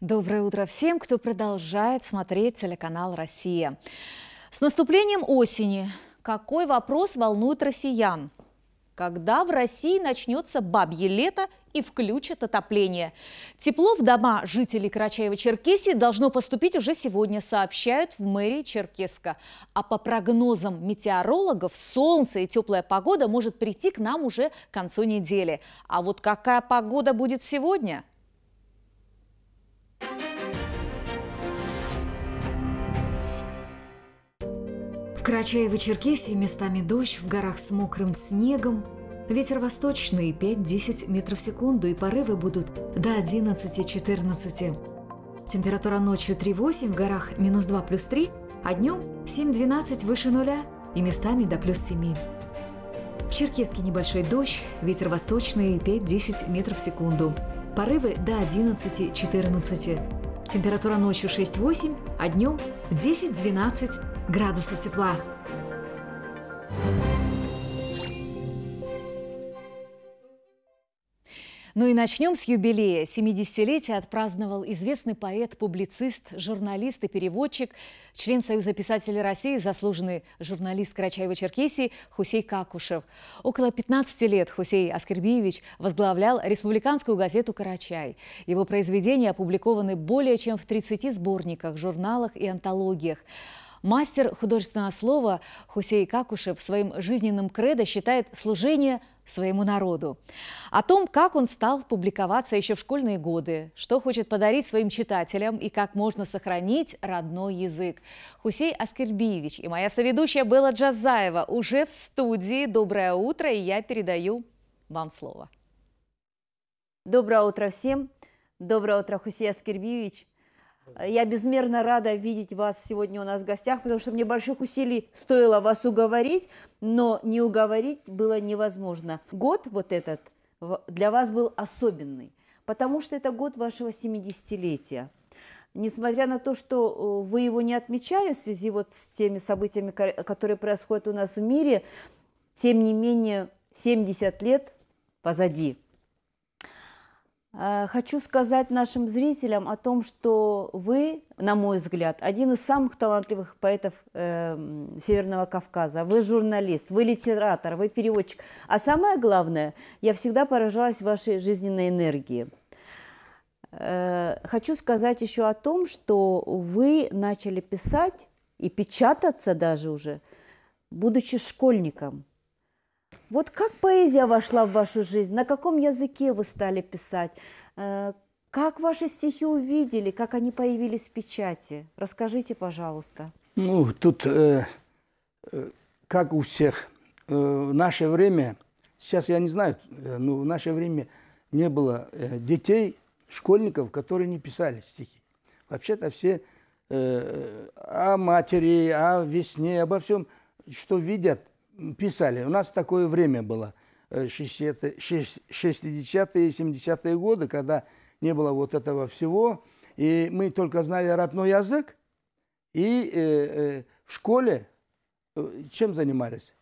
Доброе утро всем, кто продолжает смотреть телеканал «Россия». С наступлением осени какой вопрос волнует россиян? Когда в России начнется бабье лето и включат отопление? Тепло в дома жителей Карачаева-Черкесии должно поступить уже сегодня, сообщают в мэрии Черкеска. А по прогнозам метеорологов, солнце и теплая погода может прийти к нам уже к концу недели. А вот какая погода будет сегодня – Карачаево-Черкесии местами дождь, в горах с мокрым снегом. Ветер восточный 5-10 метров в секунду и порывы будут до 11-14. Температура ночью 3-8, в горах минус 2 плюс 3, а днем 7-12 выше нуля и местами до плюс 7. В Черкеске небольшой дождь, ветер восточный 5-10 метров в секунду. Порывы до 11-14. Температура ночью 6-8, а днем 10-12 градусов тепла. Ну и начнем с юбилея. 70-летие отпраздновал известный поэт, публицист, журналист и переводчик, член Союза писателей России, заслуженный журналист Карачаева-Черкесии Хусей Какушев. Около 15 лет Хусей Аскербиевич возглавлял республиканскую газету «Карачай». Его произведения опубликованы более чем в 30 сборниках, журналах и антологиях. Мастер художественного слова Хусей Какушев своим жизненным кредо считает служение своему народу. О том, как он стал публиковаться еще в школьные годы, что хочет подарить своим читателям и как можно сохранить родной язык. Хусей Аскербиевич и моя соведущая Белла Джазаева уже в студии. Доброе утро, и я передаю вам слово. Доброе утро всем. Доброе утро, Хусей Аскербиевич. Я безмерно рада видеть вас сегодня у нас в гостях, потому что мне больших усилий стоило вас уговорить, но не уговорить было невозможно. Год вот этот для вас был особенный, потому что это год вашего 70-летия. Несмотря на то, что э, вы его не отмечали в связи вот с теми событиями, которые происходят у нас в мире, тем не менее 70 лет позади – Э, хочу сказать нашим зрителям о том, что вы, на мой взгляд, один из самых талантливых поэтов э, Северного Кавказа. Вы журналист, вы литератор, вы переводчик. А самое главное, я всегда поражалась вашей жизненной энергии. Э, хочу сказать еще о том, что вы начали писать и печататься даже уже, будучи школьником – вот как поэзия вошла в вашу жизнь? На каком языке вы стали писать? Э, как ваши стихи увидели? Как они появились в печати? Расскажите, пожалуйста. Ну, тут, э, э как у всех, э, в наше время, сейчас я не знаю, э, но ну, в наше время не было детей, школьников, которые не писали стихи. Вообще-то все о матери, о весне, обо всем, что видят, писали. У нас такое время было, 60-е, э, 70-е годы, когда не было вот этого всего. И мы только знали родной язык. И э, э, в школе э, чем занимались?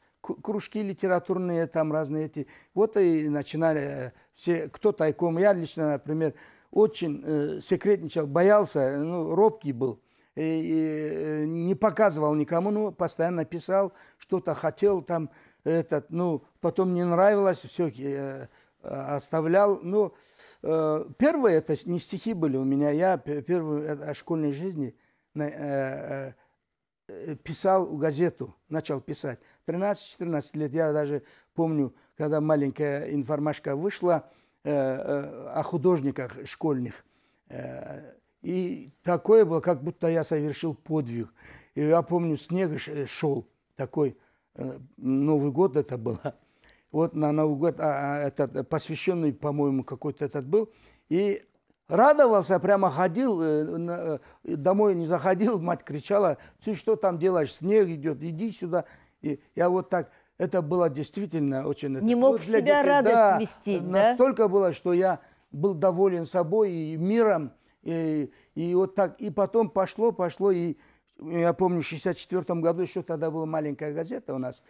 кружки литературные, там разные эти. Вот и начинали э, все, кто тайком. Я лично, например, очень э, секретничал, боялся, ну, робкий был. Э, э, не показывал никому, но постоянно писал, что-то хотел там, этот, ну, потом не нравилось, все э, оставлял. но ну, первые это не стихи были у меня, я первую о школьной жизни писал газету, начал писать. 13-14 лет, я даже помню, когда маленькая информашка вышла о художниках школьных. И такое было, как будто я совершил подвиг. И я помню, снег э, шел такой, э, Новый год это было. Вот на Новый год а, а, этот, э, посвященный, по-моему, какой-то этот был. И радовался, прямо ходил, домой не заходил, мать кричала, ты что там делаешь, снег идет, иди сюда. И я вот так, это было действительно очень... Не это, мог вот себя детей, радость да, вместить, да? Настолько было, что я был доволен собой и миром, и, э, и вот так, и потом пошло, пошло, и э, я помню, в 64 году еще тогда была маленькая газета у нас,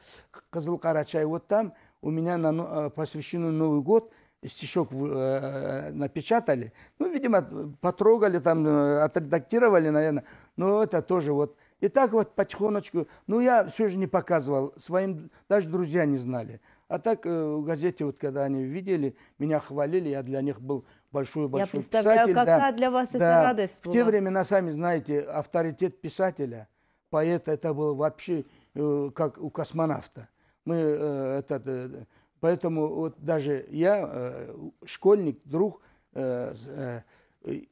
«Кызыл Карачай», вот там у меня на, э, посвященный Новый год, стишок э, напечатали. Ну, видимо, потрогали, там, отредактировали, наверное. Но это тоже вот. И так вот потихонечку. Ну, я все же не показывал. Своим даже друзья не знали. А так в газете, вот когда они видели, меня хвалили, я для них был большую-большую Я представляю, писатель, какая да, для вас да, это радость была. В те времена, сами знаете, авторитет писателя, поэта, это было вообще э, как у космонавта. Мы э, этот, э, поэтому вот даже я, э, школьник, друг, э, э,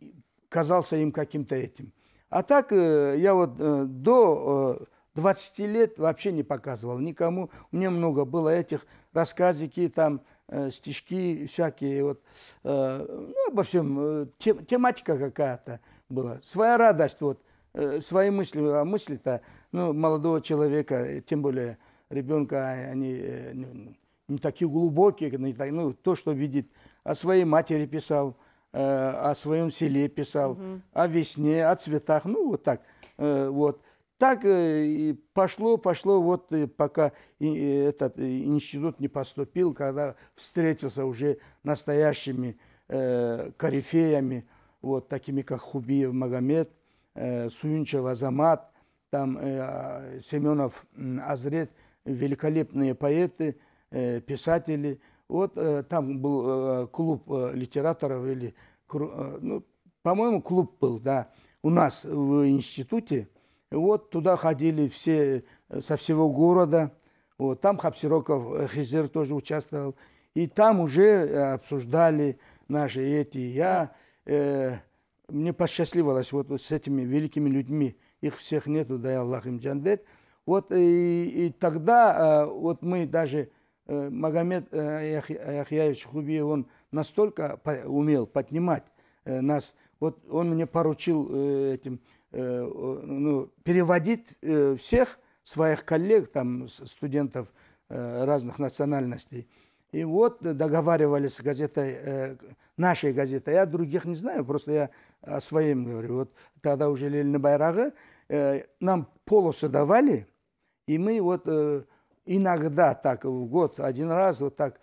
казался им каким-то этим. А так э, я вот э, до... Э, 20 лет вообще не показывал никому. У меня много было этих рассказики, там э, стишки всякие, вот, э, ну, обо всем, э, тем, тематика какая-то была, своя радость, вот, э, свои мысли, а мысли-то, ну, молодого человека, тем более ребенка, а они э, не, не такие глубокие, не так, ну, то, что видит, о своей матери писал, э, о своем селе писал, угу. о весне, о цветах, ну, вот так, э, вот, так э, и пошло, пошло, вот э, пока э, этот институт не поступил, когда встретился уже настоящими э, корифеями, вот такими как Хубиев Магомед, э, Суинчев Азамат, там э, а, Семенов Азред, великолепные поэты, э, писатели. Вот э, там был э, клуб э, литераторов или, ну, по-моему, клуб был, да, у нас в институте – и Вот туда ходили все э, со всего города. Вот, там Хапсироков э, Хизер тоже участвовал. И там уже э, обсуждали наши эти. Я, э, мне посчастливилось вот, с этими великими людьми. Их всех нету, да дай Аллах им джандет. Вот и, и тогда э, вот мы даже э, Магомед э, Яхьяевич Хуби, он настолько по, умел поднимать э, нас. Вот он мне поручил э, этим Э, ну, переводить э, всех своих коллег, там, студентов э, разных национальностей. И вот договаривались с газетой, нашей газетой, я других не знаю, просто я о своем говорю. Вот тогда уже Лельны Байрага нам полосы давали, и мы вот иногда так в год, один раз вот так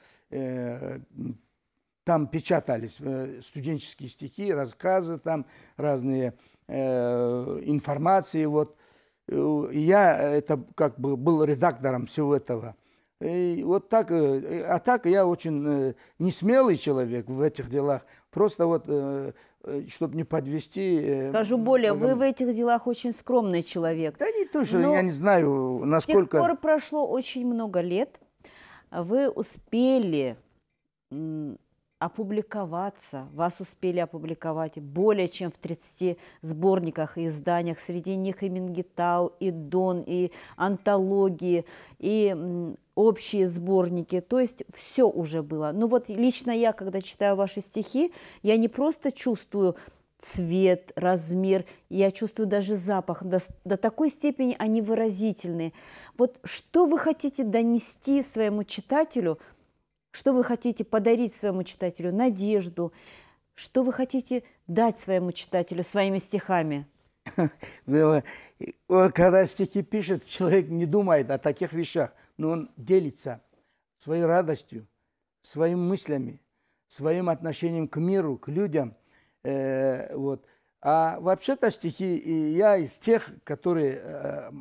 там печатались э, студенческие стихи, рассказы, там разные э, информации. Вот. Э, я э, это как бы был редактором всего этого. И вот так, а так я очень несмелый человек в этих делах. Просто вот, чтобы не подвести... Скажу более, вы в этих делах очень скромный человек. Да не то, что Но я не знаю, насколько... С тех пор прошло очень много лет. Вы успели опубликоваться. Вас успели опубликовать более чем в 30 сборниках и изданиях. Среди них и Мингитау, и Дон, и антологии, и общие сборники. То есть все уже было. Ну вот лично я, когда читаю ваши стихи, я не просто чувствую цвет, размер, я чувствую даже запах. До, до такой степени они выразительные. Вот что вы хотите донести своему читателю – что вы хотите подарить своему читателю? Надежду. Что вы хотите дать своему читателю своими стихами? Ну, э, когда стихи пишет, человек не думает о таких вещах, но он делится своей радостью, своими мыслями, своим отношением к миру, к людям. Э, вот. А вообще-то стихи, я из тех, которые э,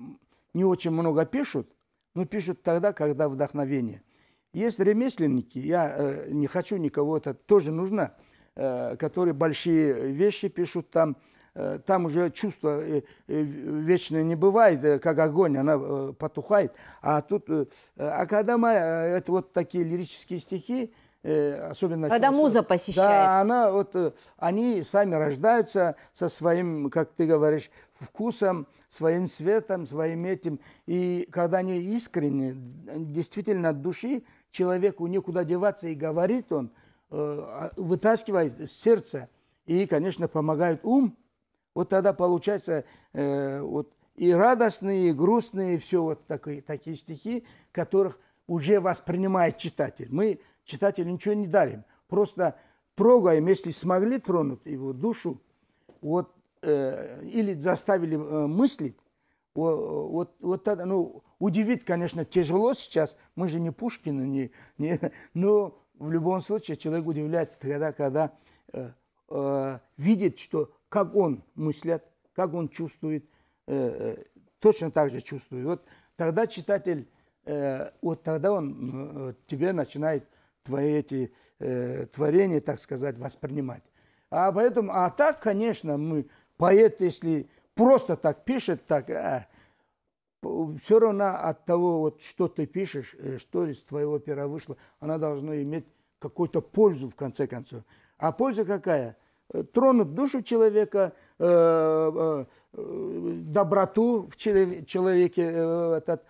не очень много пишут, но пишут тогда, когда вдохновение – есть ремесленники, я э, не хочу никого, это тоже нужно, э, которые большие вещи пишут там, э, там уже чувство э, э, вечное не бывает, э, как огонь, она э, потухает. А тут, э, а когда мы, э, это вот такие лирические стихи, э, особенно... Когда философ, муза посещает. Да, она, вот, э, они сами рождаются со своим, как ты говоришь, вкусом, своим светом, своим этим. И когда они искренне, действительно от души, человеку некуда деваться, и говорит он, э, а, вытаскивает сердце, и, конечно, помогает ум, вот тогда получается э, вот, и радостные, и грустные, все вот такие, такие стихи, которых уже воспринимает читатель. Мы читателю ничего не дарим, просто трогаем, если смогли тронуть его душу, вот, э, или заставили мыслить, вот, вот, вот тогда, ну, удивит, конечно, тяжело сейчас. Мы же не Пушкина, не, не, но в любом случае человек удивляется тогда, когда э, э, видит, что как он мыслит, как он чувствует, э, э, точно так же чувствует. Вот тогда читатель, э, вот тогда он э, тебе начинает твои эти э, творения, так сказать, воспринимать. А поэтому, а так, конечно, мы поэт, если просто так пишет, так, э, все равно от того, вот, что ты пишешь, э, что из твоего пера вышло, она должна иметь какую-то пользу, в конце концов. А польза какая? Э, тронут душу человека, э, доброту в человеке, этот,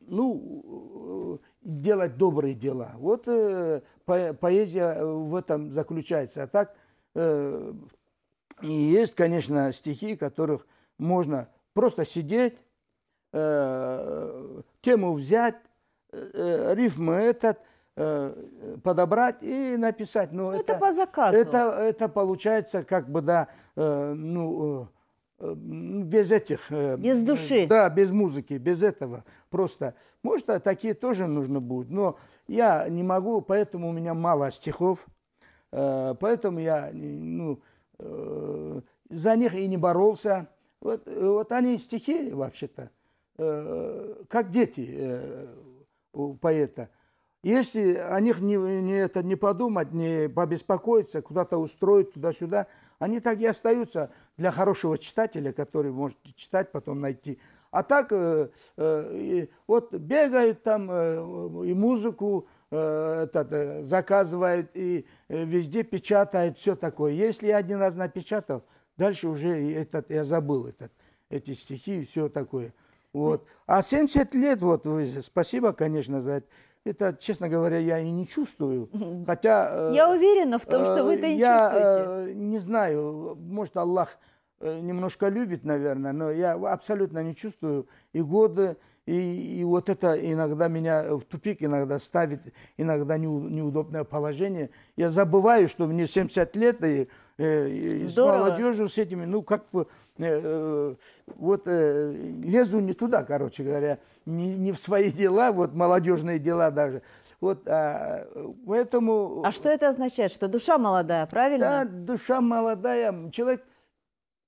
ну, делать добрые дела. Вот поэзия в этом заключается. А так есть, конечно, стихи, которых можно просто сидеть, э, тему взять, э, э, рифмы этот э, подобрать и написать. Но ну, ну, это, это по заказу. Это, это получается как бы, да, э, ну, э, без этих... Э, без души. Э, да, без музыки, без этого. Просто, может, а такие тоже нужно будет, но я не могу, поэтому у меня мало стихов. Э, поэтому я, ну, э, за них и не боролся. Вот, э, вот они стихи вообще-то. Э, как дети э, у поэта. Если о них не, не, это, не подумать, не побеспокоиться, куда-то устроить туда-сюда, они так и остаются для хорошего читателя, который может читать, потом найти. А так э, вот бегают там и музыку э, этот, заказывают, и везде печатают, все такое. Если я один раз напечатал, дальше уже этот, я забыл этот, эти стихи и все такое. Вот. А 70 лет, вот вы, спасибо, конечно, за это. Это, честно говоря, я и не чувствую. Хотя... Э, я уверена в том, что вы это не чувствуете. Я э, не знаю, может, Аллах э, немножко любит, наверное, но я абсолютно не чувствую и годы, и, и вот это иногда меня э, в тупик, иногда ставит, иногда не, неудобное положение. Я забываю, что мне 70 лет, и, и, э, и с молодежью, с этими, ну, как бы, э, э, вот э, лезу не туда, короче говоря, не, не в свои дела, вот молодежные дела даже. Вот, а, поэтому... А что это означает? Что душа молодая, правильно? Да, душа молодая. Человек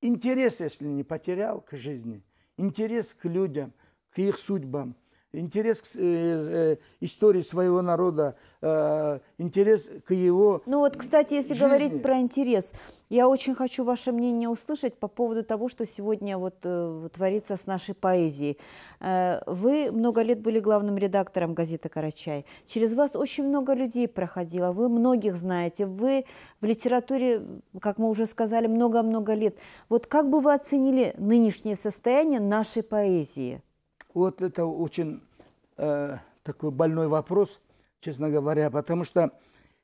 интерес, если не потерял к жизни, интерес к людям – к их судьбам, интерес к э, э, истории своего народа, э, интерес к его Ну вот, кстати, если жизни. говорить про интерес, я очень хочу ваше мнение услышать по поводу того, что сегодня вот творится с нашей поэзией. Вы много лет были главным редактором газеты «Карачай». Через вас очень много людей проходило, вы многих знаете, вы в литературе, как мы уже сказали, много-много лет. Вот как бы вы оценили нынешнее состояние нашей поэзии? Вот это очень э, такой больной вопрос, честно говоря, потому что,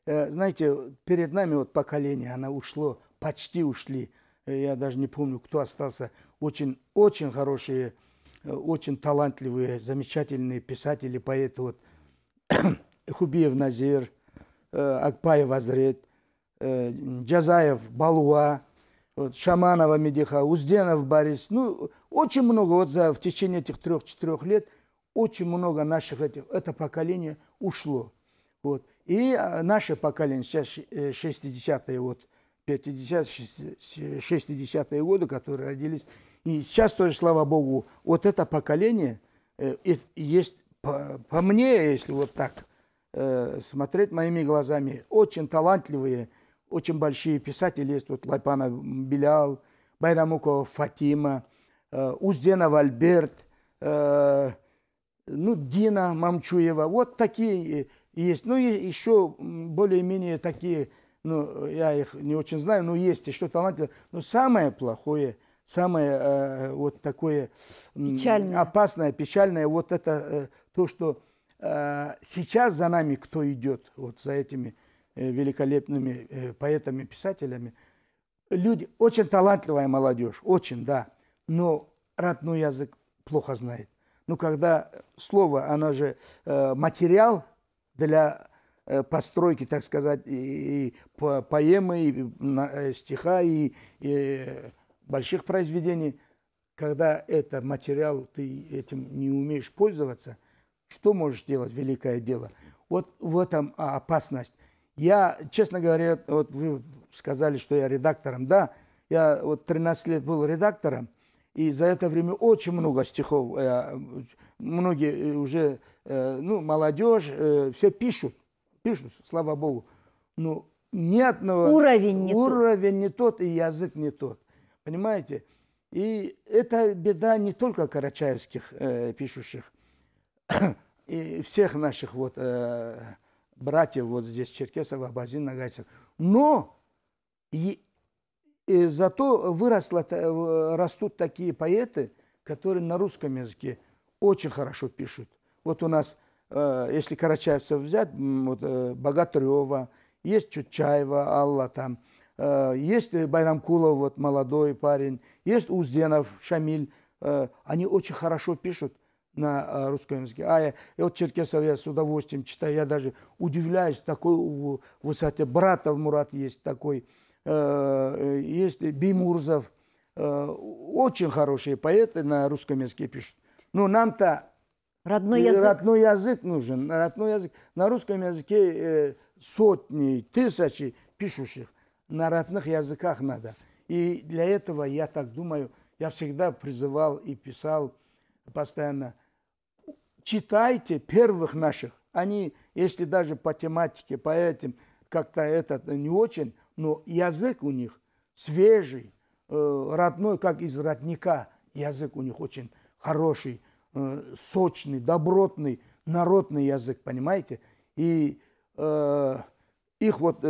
э, знаете, перед нами вот поколение, оно ушло, почти ушли. Я даже не помню, кто остался. Очень, очень хорошие, э, очень талантливые, замечательные писатели, поэты. Вот. Хубиев Назир, э, Акпаев Азрет, э, Джазаев Балуа, вот, Шаманова Медиха, Узденов Борис. Ну, очень много, вот за, в течение этих трех-четырех лет, очень много наших этих, это поколение ушло. Вот. И а, наше поколение, сейчас 60-е, э, вот, 50-60-е э, годы, которые родились, и сейчас тоже, слава Богу, вот это поколение, э, есть, по, по мне, если вот так э, смотреть моими глазами, очень талантливые, очень большие писатели есть, вот Лайпана Белял, Байрамукова Фатима, э, Узденов Альберт, э, ну, Дина Мамчуева. Вот такие э, есть. Ну, и еще более-менее такие, ну, я их не очень знаю, но есть еще талантливые. Но самое плохое, самое вот такое печальное. опасное, печальное, вот это то, что сейчас за нами кто идет, вот за этими Э, великолепными э, поэтами, писателями. Люди, очень талантливая молодежь, очень, да, но родной язык плохо знает. Ну когда слово, оно же э, материал для постройки, так сказать, и поэмы, и стиха, и, и больших произведений, когда это материал, ты этим не умеешь пользоваться, что можешь делать, великое дело? Вот в этом опасность. Я, честно говоря, вот вы сказали, что я редактором, да, я вот 13 лет был редактором, и за это время очень много стихов, э, многие уже, э, ну, молодежь, э, все пишут, пишут, слава богу, но ни одного... Уровень не Уровень тот. не тот, и язык не тот, понимаете? И это беда не только карачаевских э, пишущих, и всех наших вот э, братьев вот здесь, черкесов, абазин, нагайцев. Но и, и зато выросло, растут такие поэты, которые на русском языке очень хорошо пишут. Вот у нас, э, если карачаевцев взять, вот, э, Богатырева, есть Чучаева Алла там, э, есть Байрамкулов, вот молодой парень, есть Узденов, Шамиль. Э, они очень хорошо пишут на а, русском языке. А я, я вот черкесов я с удовольствием читаю, я даже удивляюсь такой высоте. Братов Мурат есть такой, э, э, есть Бимурзов. Э, очень хорошие поэты на русском языке пишут. Но нам-то родной язык. родной язык нужен. Родной язык. На русском языке сотни, тысячи пишущих. На родных языках надо. И для этого, я так думаю, я всегда призывал и писал постоянно читайте первых наших. Они, если даже по тематике, по этим, как-то этот э, не очень, но язык у них свежий, э, родной, как из родника. Язык у них очень хороший, э, сочный, добротный, народный язык, понимаете? И их вот,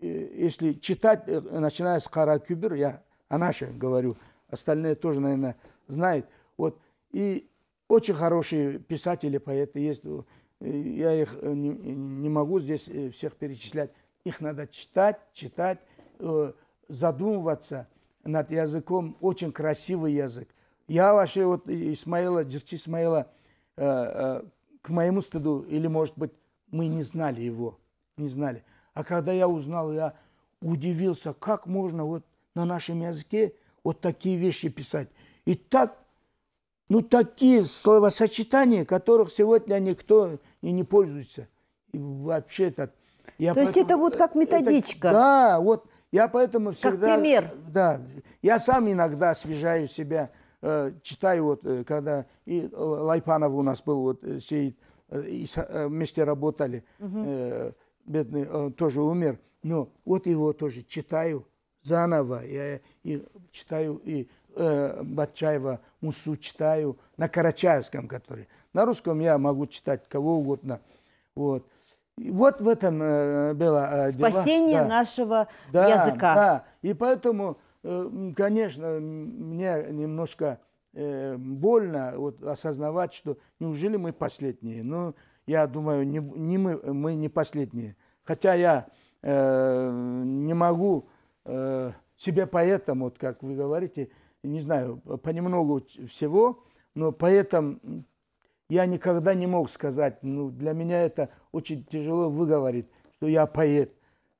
если читать, начиная с Каракюбер, я о нашем говорю, остальные тоже, наверное, знают. Вот, и очень хорошие писатели, поэты есть. Ну, я их э, э, не, могу здесь э, всех перечислять. Их надо читать, читать, задумываться над языком. Очень красивый язык. Я вообще вот Исмаила, Джирчи Исмаила, к моему стыду, или, может быть, мы не знали его, не знали. А когда я узнал, я удивился, как можно вот на нашем языке вот такие вещи писать. И так ну, такие словосочетания, которых сегодня никто и не пользуется. И вообще так. Я То поэтому, есть это вот как методичка? Это, да, вот я поэтому всегда... Как пример? Да. Я сам иногда освежаю себя, э, читаю вот, э, когда и Лайпанов у нас был, вот, э, сидит, э, и, вместе работали, угу. бедный, он тоже умер. Но вот его тоже читаю заново, я и читаю и э, Батчаева, Мусу читаю на карачаевском, который. На русском я могу читать кого угодно. Вот. вот в этом э, было... Э, Спасение дела. нашего да, языка. Да, и поэтому, э, конечно, мне немножко больно вот, осознавать, что неужели мы последние. Но ну, я думаю, не, не мы, мы не последние. Хотя я э, не могу э, себе поэтому, вот как вы говорите, не знаю, понемногу всего, но поэтому я никогда не мог сказать, ну, для меня это очень тяжело выговорить, что я поэт.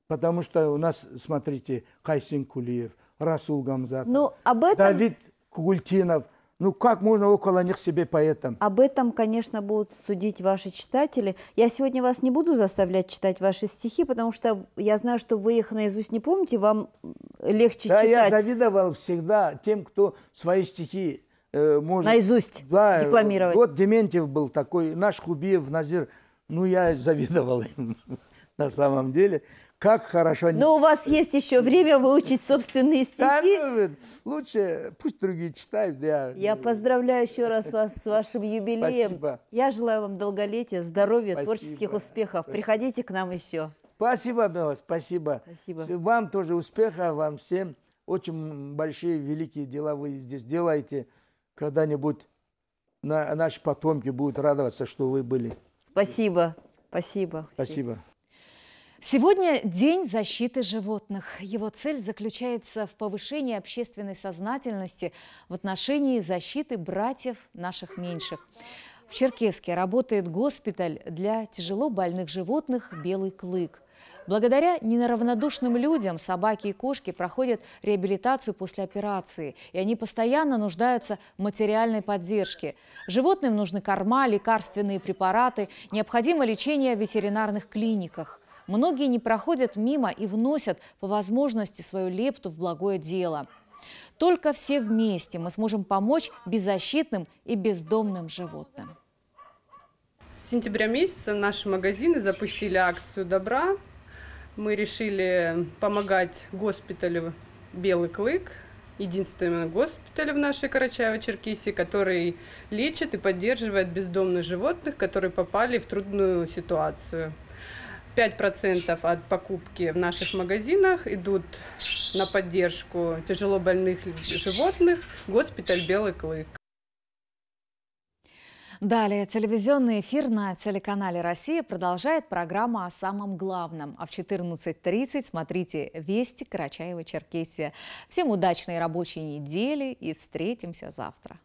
Потому что у нас, смотрите, Хайсин Кулиев, Расул Гамзат, Но ну, об этом... Давид Культинов, ну как можно около них себе поэтом? Об этом, конечно, будут судить ваши читатели. Я сегодня вас не буду заставлять читать ваши стихи, потому что я знаю, что вы их наизусть не помните, вам легче да, читать. Да, я завидовал всегда тем, кто свои стихи э, может... Наизусть да, э, декламировать. Вот Дементьев был такой, наш Хубиев, Назир. Ну, я завидовал им на самом деле. Как хорошо. Но у вас есть еще время выучить собственные стихи. Да, ну, лучше пусть другие читают. Я, я поздравляю еще раз вас с вашим юбилеем. Спасибо. Я желаю вам долголетия, здоровья, Спасибо. творческих успехов. Спасибо. Приходите к нам еще. Спасибо, Белла, спасибо. Спасибо. Вам тоже успеха, вам всем. Очень большие, великие дела вы здесь делаете. Когда-нибудь наши потомки будут радоваться, что вы были. Спасибо, спасибо. Спасибо. Сегодня День защиты животных. Его цель заключается в повышении общественной сознательности в отношении защиты братьев наших меньших. В Черкеске работает госпиталь для тяжело больных животных «Белый клык». Благодаря неравнодушным людям собаки и кошки проходят реабилитацию после операции, и они постоянно нуждаются в материальной поддержке. Животным нужны корма, лекарственные препараты, необходимо лечение в ветеринарных клиниках – Многие не проходят мимо и вносят по возможности свою лепту в благое дело. Только все вместе мы сможем помочь беззащитным и бездомным животным. С сентября месяца наши магазины запустили акцию добра. Мы решили помогать госпиталю «Белый клык», единственному госпиталю в нашей Карачаево-Черкесии, который лечит и поддерживает бездомных животных, которые попали в трудную ситуацию. 5% от покупки в наших магазинах идут на поддержку тяжело больных животных, госпиталь «Белый клык». Далее телевизионный эфир на телеканале «Россия» продолжает программа о самом главном. А в 14.30 смотрите «Вести Карачаева-Черкесия». Всем удачной рабочей недели и встретимся завтра.